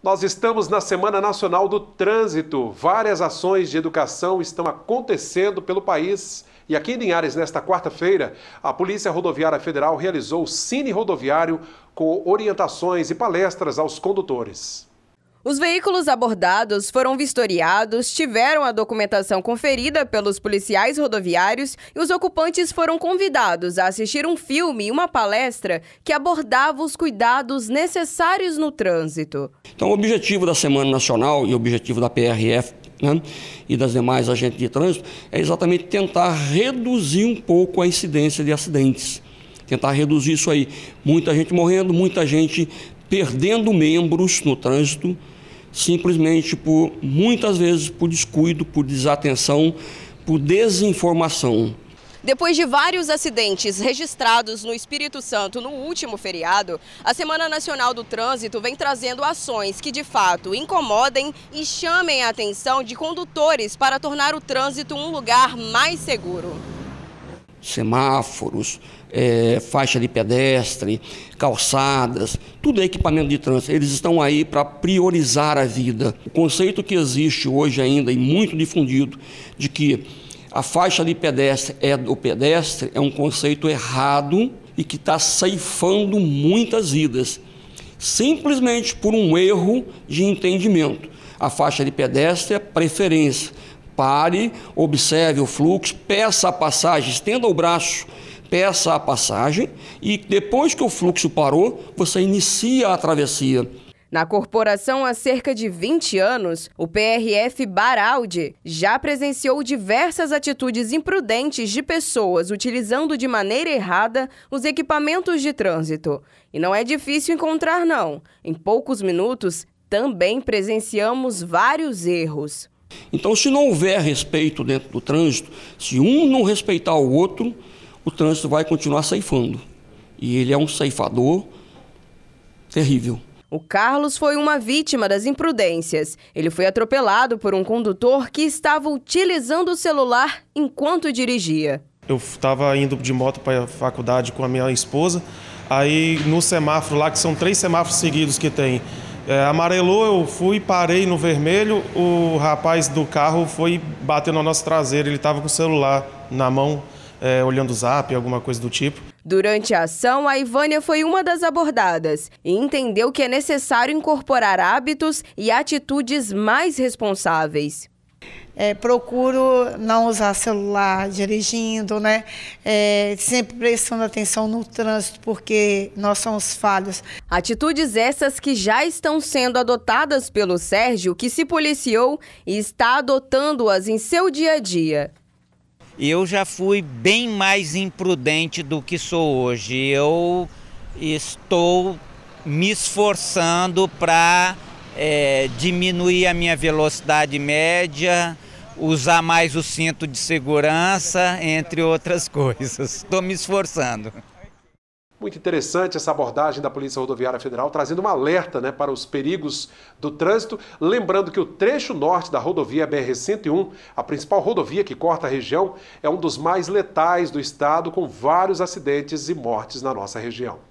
Nós estamos na Semana Nacional do Trânsito. Várias ações de educação estão acontecendo pelo país. E aqui em Linhares, nesta quarta-feira, a Polícia Rodoviária Federal realizou o Cine Rodoviário com orientações e palestras aos condutores. Os veículos abordados foram vistoriados, tiveram a documentação conferida pelos policiais rodoviários e os ocupantes foram convidados a assistir um filme e uma palestra que abordava os cuidados necessários no trânsito. Então, o objetivo da Semana Nacional e o objetivo da PRF né, e das demais agentes de trânsito é exatamente tentar reduzir um pouco a incidência de acidentes. Tentar reduzir isso aí. Muita gente morrendo, muita gente perdendo membros no trânsito simplesmente por muitas vezes por descuido, por desatenção, por desinformação. Depois de vários acidentes registrados no Espírito Santo no último feriado, a Semana Nacional do Trânsito vem trazendo ações que de fato incomodem e chamem a atenção de condutores para tornar o trânsito um lugar mais seguro semáforos, é, faixa de pedestre, calçadas, tudo é equipamento de trânsito. Eles estão aí para priorizar a vida. O conceito que existe hoje ainda e muito difundido de que a faixa de pedestre é do pedestre é um conceito errado e que está ceifando muitas vidas, simplesmente por um erro de entendimento. A faixa de pedestre é preferência Pare, observe o fluxo, peça a passagem, estenda o braço, peça a passagem e depois que o fluxo parou, você inicia a travessia. Na corporação há cerca de 20 anos, o PRF Baraldi já presenciou diversas atitudes imprudentes de pessoas utilizando de maneira errada os equipamentos de trânsito. E não é difícil encontrar, não. Em poucos minutos, também presenciamos vários erros. Então, se não houver respeito dentro do trânsito, se um não respeitar o outro, o trânsito vai continuar ceifando. E ele é um ceifador terrível. O Carlos foi uma vítima das imprudências. Ele foi atropelado por um condutor que estava utilizando o celular enquanto dirigia. Eu estava indo de moto para a faculdade com a minha esposa, aí no semáforo lá, que são três semáforos seguidos que tem, é, amarelou, eu fui, parei no vermelho, o rapaz do carro foi batendo na nossa traseira, ele estava com o celular na mão, é, olhando o zap, alguma coisa do tipo. Durante a ação, a Ivânia foi uma das abordadas e entendeu que é necessário incorporar hábitos e atitudes mais responsáveis é, procuro não usar celular dirigindo, né? É, sempre prestando atenção no trânsito, porque nós somos falhos. Atitudes essas que já estão sendo adotadas pelo Sérgio, que se policiou e está adotando-as em seu dia a dia eu já fui bem mais imprudente do que sou hoje. Eu estou me esforçando para é, diminuir a minha velocidade média, usar mais o cinto de segurança, entre outras coisas. Estou me esforçando. Muito interessante essa abordagem da Polícia Rodoviária Federal, trazendo um alerta né, para os perigos do trânsito. Lembrando que o trecho norte da rodovia BR-101, a principal rodovia que corta a região, é um dos mais letais do estado, com vários acidentes e mortes na nossa região.